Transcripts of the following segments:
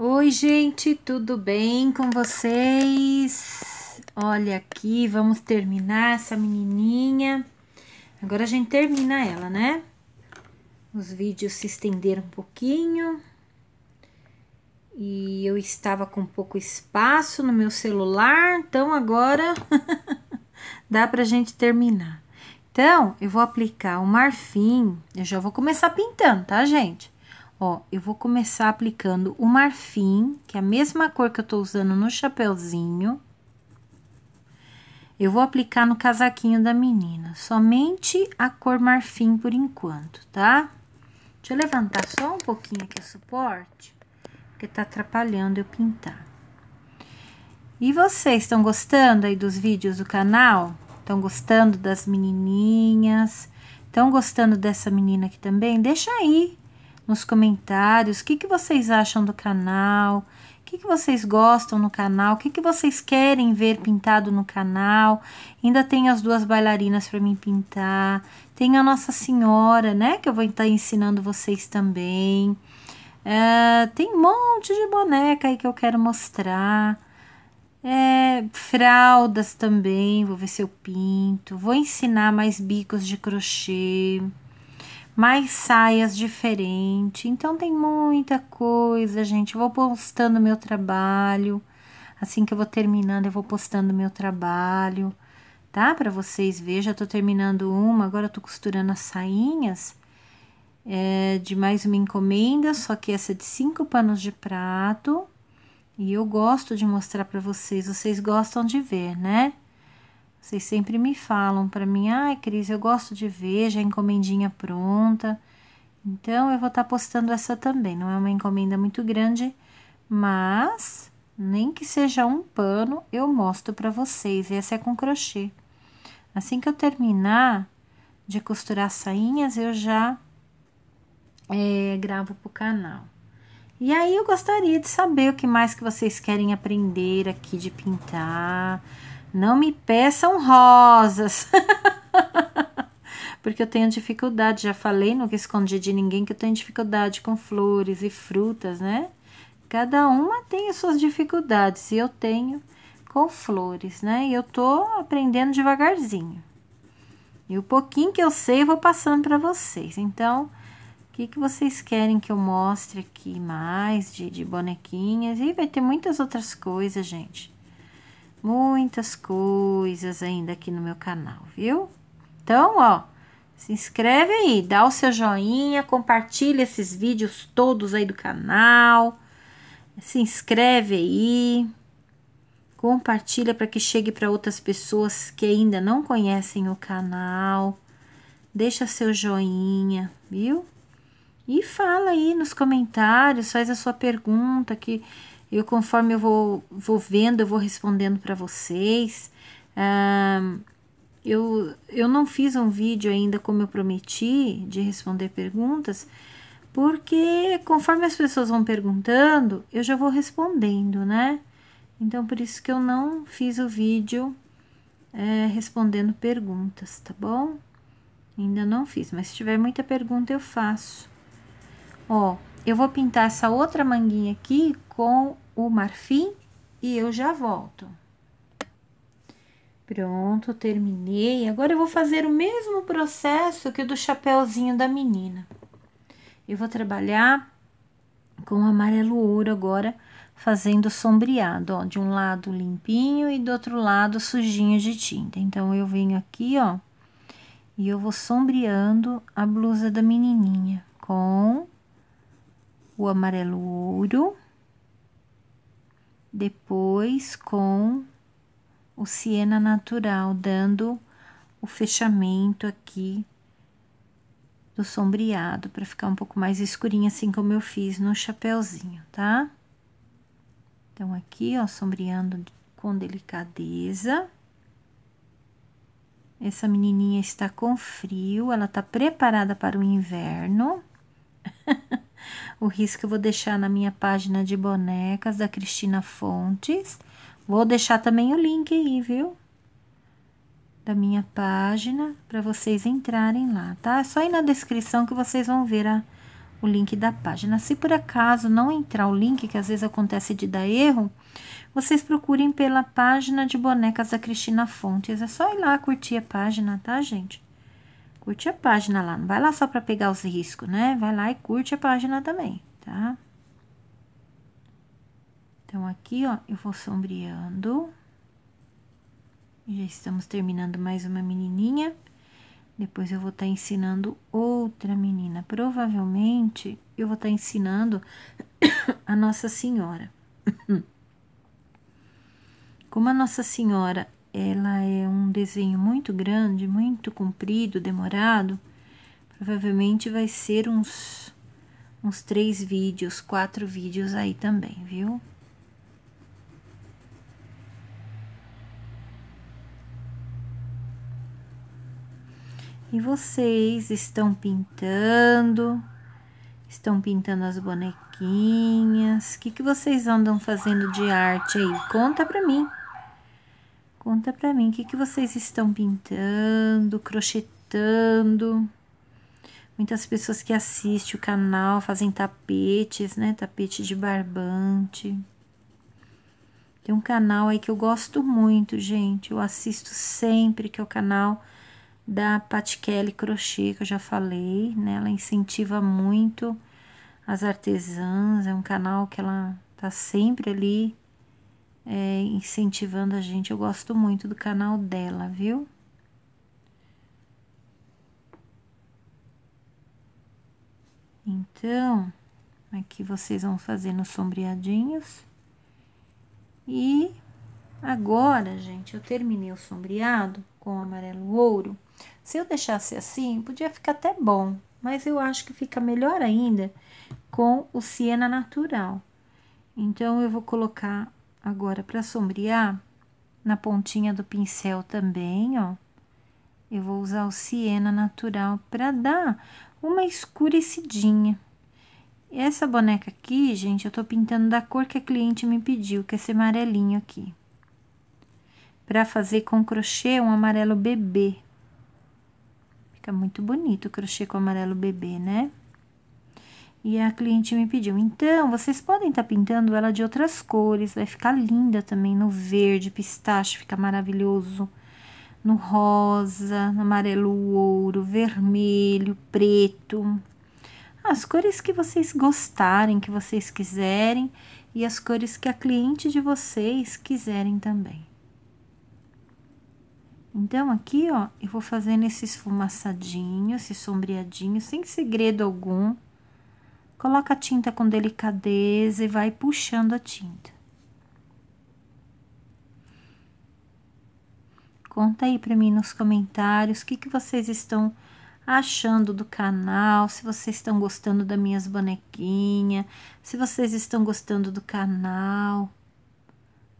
Oi, gente, tudo bem com vocês? Olha aqui, vamos terminar essa menininha. Agora a gente termina ela, né? Os vídeos se estenderam um pouquinho. E eu estava com pouco espaço no meu celular, então agora dá pra gente terminar. Então, eu vou aplicar o marfim, eu já vou começar pintando, tá, gente? Ó, eu vou começar aplicando o marfim, que é a mesma cor que eu tô usando no chapéuzinho. Eu vou aplicar no casaquinho da menina, somente a cor marfim por enquanto, tá? Deixa eu levantar só um pouquinho aqui o suporte, porque tá atrapalhando eu pintar. E vocês estão gostando aí dos vídeos do canal? Estão gostando das menininhas? Estão gostando dessa menina aqui também? Deixa aí nos comentários o que, que vocês acham do canal, o que, que vocês gostam no canal, o que, que vocês querem ver pintado no canal. Ainda tem as duas bailarinas para mim pintar, tem a Nossa Senhora, né? Que eu vou estar tá ensinando vocês também. Ah, tem um monte de boneca aí que eu quero mostrar. É, fraldas também, vou ver se eu pinto. Vou ensinar mais bicos de crochê mais saias diferentes. Então tem muita coisa, gente. Eu vou postando meu trabalho. Assim que eu vou terminando, eu vou postando meu trabalho, tá? Para vocês verem, já tô terminando uma, agora eu tô costurando as sainhas é, de mais uma encomenda, só que essa é de cinco panos de prato. E eu gosto de mostrar para vocês, vocês gostam de ver, né? Vocês sempre me falam para mim, ai Cris, eu gosto de ver já encomendinha pronta. Então eu vou estar tá postando essa também. Não é uma encomenda muito grande, mas nem que seja um pano, eu mostro para vocês. E essa é com crochê. Assim que eu terminar de costurar sainhas, eu já é, gravo para o canal. E aí eu gostaria de saber o que mais que vocês querem aprender aqui de pintar não me peçam rosas. Porque eu tenho dificuldade, já falei, nunca escondi de ninguém que eu tenho dificuldade com flores e frutas, né? Cada uma tem as suas dificuldades e eu tenho com flores, né? E eu tô aprendendo devagarzinho. E o pouquinho que eu sei, eu vou passando para vocês. Então, o que, que vocês querem que eu mostre aqui mais de, de bonequinhas? E vai ter muitas outras coisas, gente muitas coisas ainda aqui no meu canal, viu? Então, ó, se inscreve aí, dá o seu joinha, compartilha esses vídeos todos aí do canal. Se inscreve aí. Compartilha para que chegue para outras pessoas que ainda não conhecem o canal. Deixa seu joinha, viu? E fala aí nos comentários, faz a sua pergunta que eu conforme eu vou, vou vendo, eu vou respondendo para vocês. eu, eu não fiz um vídeo ainda como eu prometi de responder perguntas, porque conforme as pessoas vão perguntando, eu já vou respondendo, né? Então, por isso que eu não fiz o vídeo é, respondendo perguntas, tá bom? Ainda não fiz, mas se tiver muita pergunta, eu faço. Ó, eu vou pintar essa outra manguinha aqui com o marfim e eu já volto. Pronto, terminei. Agora eu vou fazer o mesmo processo que o do chapéuzinho da menina. Eu vou trabalhar com amarelo ouro agora, fazendo sombreado, ó, de um lado limpinho e do outro lado sujinho de tinta. Então, eu venho aqui, ó, e eu vou sombreando a blusa da menininha com o amarelo ouro depois com o siena natural, dando o fechamento aqui do sombreado para ficar um pouco mais escurinho, assim como eu fiz no chapéuzinho, tá? Então, aqui, ó, sombreando com delicadeza. Essa menininha está com frio, ela tá preparada para o inverno. O risco eu vou deixar na minha página de bonecas da Cristina Fontes. Vou deixar também o link aí, viu? Da minha página, para vocês entrarem lá, tá? É só ir na descrição que vocês vão ver a, o link da página. Se por acaso não entrar o link, que às vezes acontece de dar erro, vocês procurem pela página de bonecas da Cristina Fontes. É só ir lá curtir a página, tá, gente? Curte a página lá, não vai lá só para pegar os riscos, né? Vai lá e curte a página também, tá? Então, aqui, ó, eu vou sombreando. Já estamos terminando mais uma menininha. Depois eu vou estar tá ensinando outra menina. Provavelmente, eu vou estar tá ensinando a Nossa Senhora. Como a Nossa Senhora, ela é um desenho muito grande, muito comprido, demorado, provavelmente vai ser uns, uns três vídeos, quatro vídeos aí também, viu? E vocês estão pintando, estão pintando as bonequinhas. O que, que vocês andam fazendo de arte aí? Conta pra mim. Conta pra mim, o que, que vocês estão pintando, crochetando? Muitas pessoas que assistem o canal fazem tapetes, né? Tapete de barbante. Tem um canal aí que eu gosto muito, gente. Eu assisto sempre, que é o canal da Pat Kelly Crochê, que eu já falei, né? Ela incentiva muito as artesãs. É um canal que ela tá sempre ali é, incentivando a gente. Eu gosto muito do canal dela, viu? Então, aqui vocês vão fazendo sombreadinhos. E agora, gente, eu terminei o sombreado com amarelo ouro. Se eu deixasse assim, podia ficar até bom, mas eu acho que fica melhor ainda com o siena natural. Então, eu vou colocar Agora, para sombrear, na pontinha do pincel também, ó, eu vou usar o siena natural para dar uma escurecidinha. Essa boneca aqui, gente, eu tô pintando da cor que a cliente me pediu, que é esse amarelinho aqui. para fazer com crochê um amarelo bebê. Fica muito bonito o crochê com amarelo bebê, né? E a cliente me pediu: então, vocês podem estar tá pintando ela de outras cores, vai ficar linda também no verde, pistache, fica maravilhoso. No rosa, no amarelo ouro, vermelho, preto. As cores que vocês gostarem, que vocês quiserem, e as cores que a cliente de vocês quiserem também. Então, aqui, ó, eu vou fazendo esse esfumaçadinho, esse sombreadinho, sem segredo algum. Coloca a tinta com delicadeza e vai puxando a tinta. Conta aí para mim nos comentários o que, que vocês estão achando do canal, se vocês estão gostando das minhas bonequinhas, se vocês estão gostando do canal,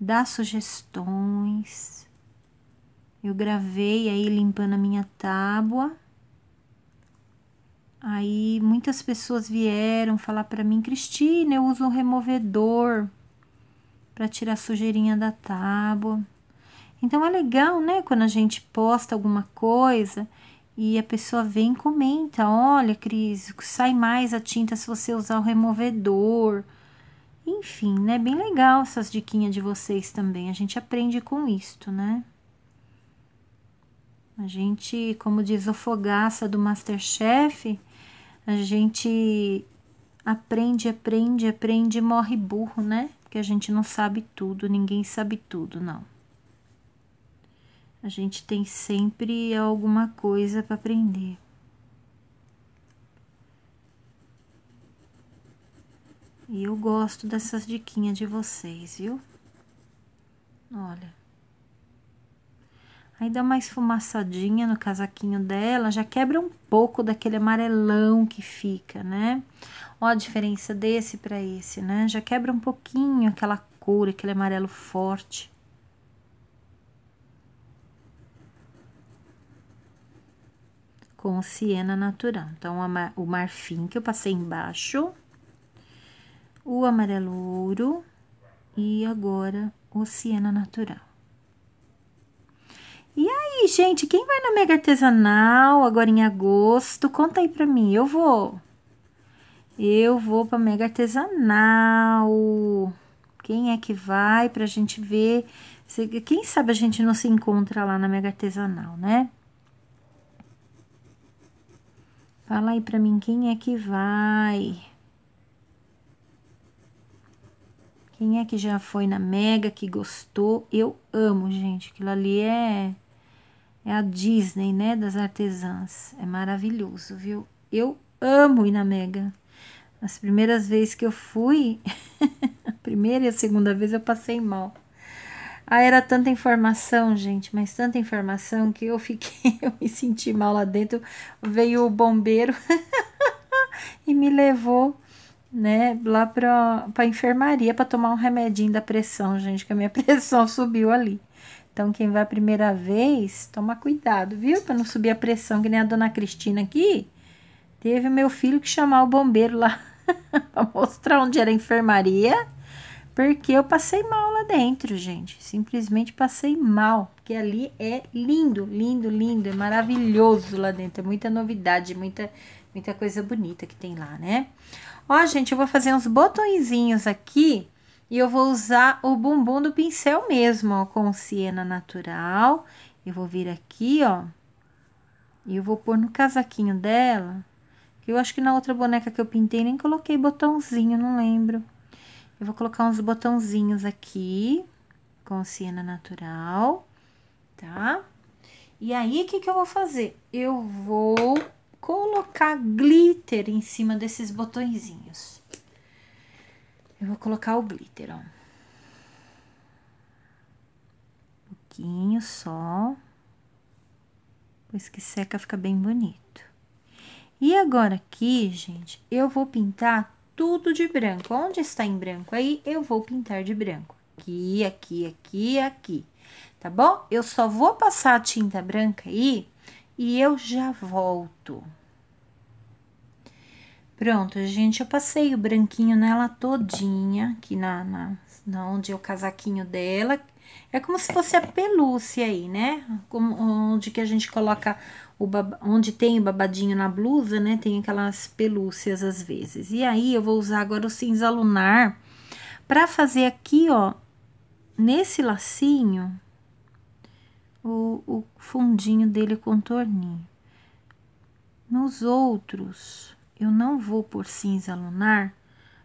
dá sugestões. Eu gravei aí limpando a minha tábua. Aí muitas pessoas vieram falar para mim, Cristina, eu uso um removedor para tirar a sujeirinha da tábua. Então é legal, né, quando a gente posta alguma coisa e a pessoa vem e comenta, olha, Cris, sai mais a tinta se você usar o removedor. Enfim, né, bem legal essas diquinhas de vocês também. A gente aprende com isto, né? A gente, como diz o Fogaça do Masterchef, a gente aprende, aprende, aprende e morre burro, né? Porque a gente não sabe tudo, ninguém sabe tudo, não. A gente tem sempre alguma coisa para aprender. E eu gosto dessas diquinhas de vocês, viu? Olha. Aí dá uma esfumaçadinha no casaquinho dela, já quebra um pouco daquele amarelão que fica, né? Ó a diferença desse para esse, né? Já quebra um pouquinho aquela cor, aquele amarelo forte. Com o siena natural. Então, o marfim que eu passei embaixo, o amarelo ouro e agora o siena natural gente, quem vai na Mega Artesanal agora em agosto? Conta aí pra mim, eu vou. Eu vou pra Mega Artesanal. Quem é que vai pra gente ver? Quem sabe a gente não se encontra lá na Mega Artesanal, né? Fala aí pra mim quem é que vai. Quem é que já foi na Mega, que gostou? Eu amo, gente. Aquilo ali é é a Disney, né? Das artesãs. É maravilhoso, viu? Eu amo ir na Mega. As primeiras vezes que eu fui, a primeira e a segunda vez eu passei mal. Ah, era tanta informação, gente, mas tanta informação que eu fiquei, eu me senti mal lá dentro. Veio o bombeiro e me levou, né, lá pra, pra enfermaria para tomar um remedinho da pressão, gente, que a minha pressão subiu ali. Então, quem vai a primeira vez, toma cuidado, viu? Para não subir a pressão, que nem a dona Cristina aqui. Teve o meu filho que chamar o bombeiro lá para mostrar onde era a enfermaria, porque eu passei mal lá dentro, gente. Simplesmente passei mal, porque ali é lindo, lindo, lindo, é maravilhoso lá dentro. É muita novidade, muita, muita coisa bonita que tem lá, né? Ó, gente, eu vou fazer uns botõezinhos aqui e eu vou usar o bumbum do pincel mesmo, ó, com siena natural. Eu vou vir aqui, ó, e eu vou pôr no casaquinho dela. Eu acho que na outra boneca que eu pintei nem coloquei botãozinho, não lembro. Eu vou colocar uns botãozinhos aqui, com siena natural, tá? E aí, o que que eu vou fazer? Eu vou colocar glitter em cima desses botõezinhos. Eu vou colocar o glitter, ó. Um pouquinho só. Depois que seca, fica bem bonito. E agora aqui, gente, eu vou pintar tudo de branco. Onde está em branco aí, eu vou pintar de branco. Aqui, aqui, aqui, aqui. Tá bom? Eu só vou passar a tinta branca aí e eu já volto. Pronto, gente, eu passei o branquinho nela todinha, aqui na, na, na onde é o casaquinho dela. É como se fosse a pelúcia aí, né? Como, onde que a gente coloca, o bab... onde tem o babadinho na blusa, né? Tem aquelas pelúcias às vezes. E aí, eu vou usar agora o cinza lunar pra fazer aqui, ó, nesse lacinho, o, o fundinho dele contorninho. Nos outros, eu não vou por cinza lunar,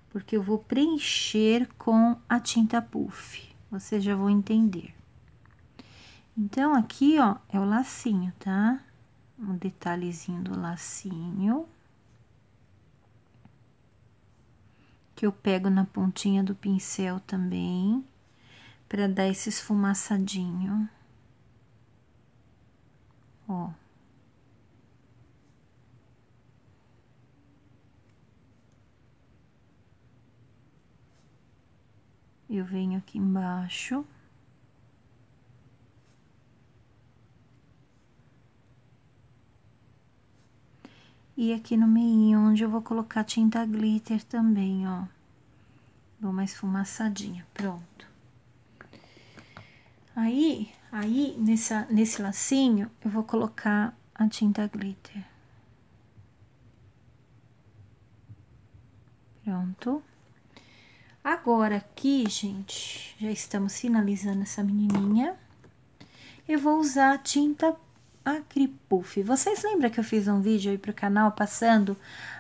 porque eu vou preencher com a tinta puff. Você já vou entender. Então, aqui, ó, é o lacinho, tá? Um detalhezinho do lacinho. Que eu pego na pontinha do pincel também, para dar esse esfumaçadinho. Ó. eu venho aqui embaixo. E aqui no meio, onde eu vou colocar tinta glitter também, ó. Dou uma esfumaçadinha, pronto. Aí, aí nessa, nesse lacinho, eu vou colocar a tinta glitter. Pronto. Agora aqui, gente, já estamos finalizando essa menininha. Eu vou usar a tinta Acripuff. Vocês lembram que eu fiz um vídeo aí pro canal passando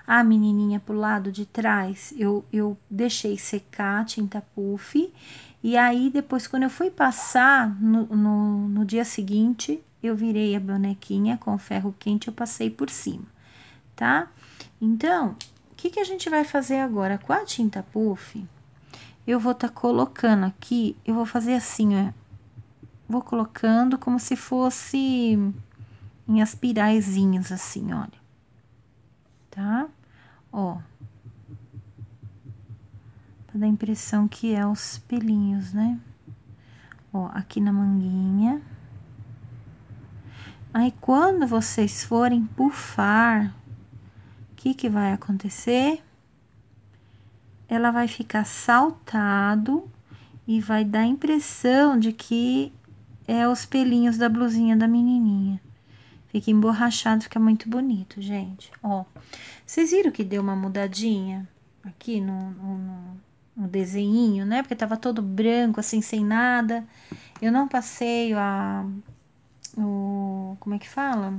a menininha pro lado de trás? Eu, eu deixei secar a tinta puff e aí depois quando eu fui passar no, no, no dia seguinte, eu virei a bonequinha com ferro quente, eu passei por cima, tá? Então, o que, que a gente vai fazer agora? Com a tinta puff, eu vou estar tá colocando aqui, eu vou fazer assim, ó. Vou colocando como se fosse em aspiraizinhas, assim, olha. Tá? Ó. Pra dar a impressão que é os pelinhos, né? Ó, aqui na manguinha. Aí, quando vocês forem pufar, o que que vai acontecer? ela vai ficar saltado e vai dar a impressão de que é os pelinhos da blusinha da menininha. Fica emborrachado, fica muito bonito, gente. Ó, vocês viram que deu uma mudadinha aqui no, no, no desenho, né? Porque tava todo branco, assim, sem nada. Eu não passei a... O, como é que fala?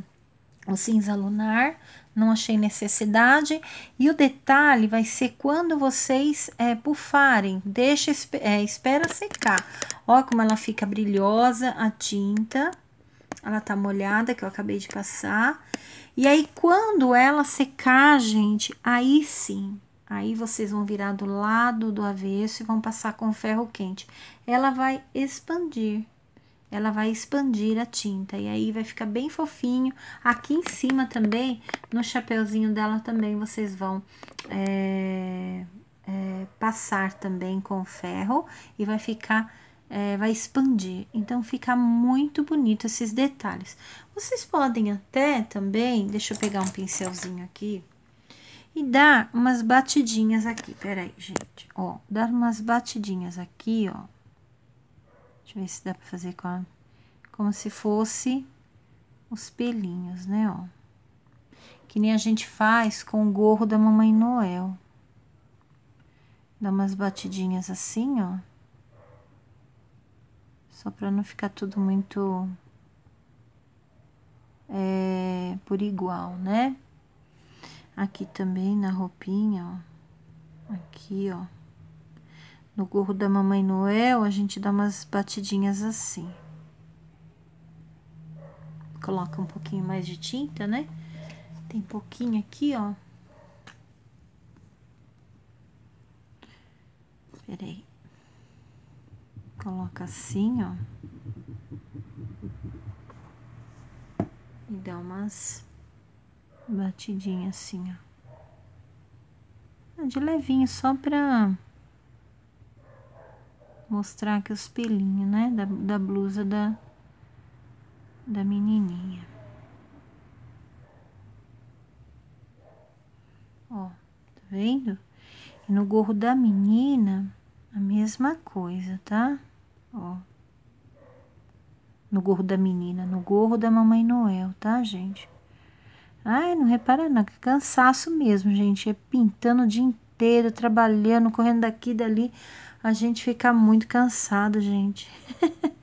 o cinza lunar, não achei necessidade. E o detalhe vai ser quando vocês é, bufarem, deixa, é, espera secar. Ó como ela fica brilhosa, a tinta, ela tá molhada, que eu acabei de passar. E aí, quando ela secar, gente, aí sim, aí vocês vão virar do lado do avesso e vão passar com ferro quente. Ela vai expandir, ela vai expandir a tinta e aí vai ficar bem fofinho. Aqui em cima também, no chapeuzinho dela também, vocês vão é, é, passar também com ferro e vai ficar, é, vai expandir. Então, fica muito bonito esses detalhes. Vocês podem até também, deixa eu pegar um pincelzinho aqui. E dar umas batidinhas aqui, peraí, gente, ó, dar umas batidinhas aqui, ó, Deixa eu ver se dá pra fazer com a, como se fosse os pelinhos, né, ó. Que nem a gente faz com o gorro da Mamãe Noel. Dá umas batidinhas assim, ó. Só pra não ficar tudo muito... É, por igual, né? Aqui também na roupinha, ó. Aqui, ó no gorro da Mamãe Noel, a gente dá umas batidinhas assim. Coloca um pouquinho mais de tinta, né? Tem pouquinho aqui, ó. Peraí. Coloca assim, ó. E dá umas batidinhas assim, ó. Ah, de levinho, só pra mostrar aqui os pelinhos, né? Da, da blusa da, da menininha. Ó, tá vendo? E no gorro da menina, a mesma coisa, tá? Ó. No gorro da menina, no gorro da Mamãe Noel, tá, gente? Ai, não repara não, que cansaço mesmo, gente. É pintando o dia inteiro, trabalhando, correndo daqui e dali a gente fica muito cansado, gente.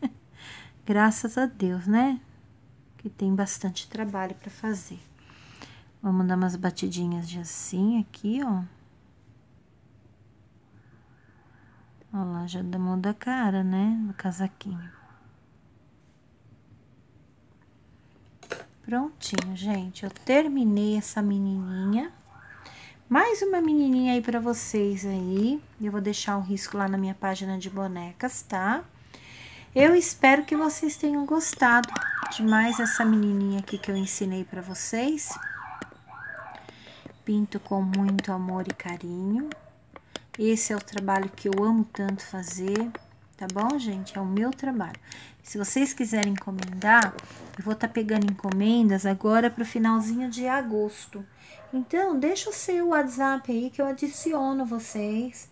Graças a Deus, né? Que tem bastante trabalho para fazer. Vamos dar umas batidinhas de assim aqui, ó. Olha lá, já muda a cara, né? No casaquinho. Prontinho, gente. Eu terminei essa menininha mais uma menininha aí para vocês aí. Eu vou deixar um risco lá na minha página de bonecas, tá? Eu espero que vocês tenham gostado de mais essa menininha aqui que eu ensinei para vocês. Pinto com muito amor e carinho. Esse é o trabalho que eu amo tanto fazer, tá bom, gente? É o meu trabalho. Se vocês quiserem encomendar, eu vou estar tá pegando encomendas agora para o finalzinho de agosto. Então, deixa o seu WhatsApp aí que eu adiciono vocês,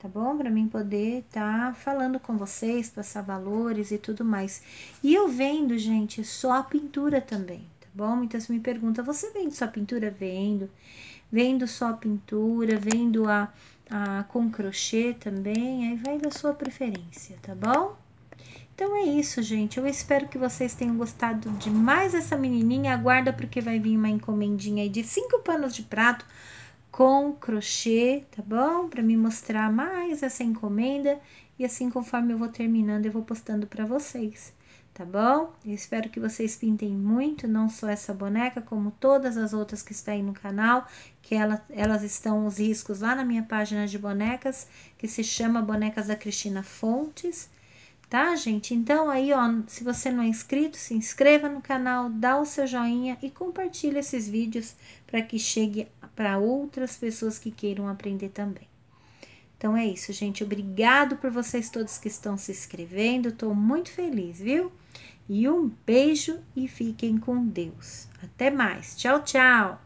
tá bom? Para mim poder estar tá falando com vocês, passar valores e tudo mais. E eu vendo, gente, só a pintura também, tá bom? Muitas me perguntam: você vende só a pintura? Vendo. Vendo só a pintura, vendo a, a com crochê também, aí vai da sua preferência, tá bom? Então é isso, gente. Eu espero que vocês tenham gostado de mais essa menininha. Aguarda porque vai vir uma encomendinha aí de cinco panos de prato com crochê, tá bom? Para me mostrar mais essa encomenda e assim conforme eu vou terminando eu vou postando para vocês, tá bom? Eu espero que vocês pintem muito, não só essa boneca, como todas as outras que está aí no canal, que ela, elas estão os riscos lá na minha página de bonecas, que se chama Bonecas da Cristina Fontes tá, gente? Então aí, ó, se você não é inscrito, se inscreva no canal, dá o seu joinha e compartilha esses vídeos para que chegue para outras pessoas que queiram aprender também. Então é isso, gente. Obrigado por vocês todos que estão se inscrevendo. Estou muito feliz, viu? E um beijo e fiquem com Deus. Até mais. Tchau, tchau.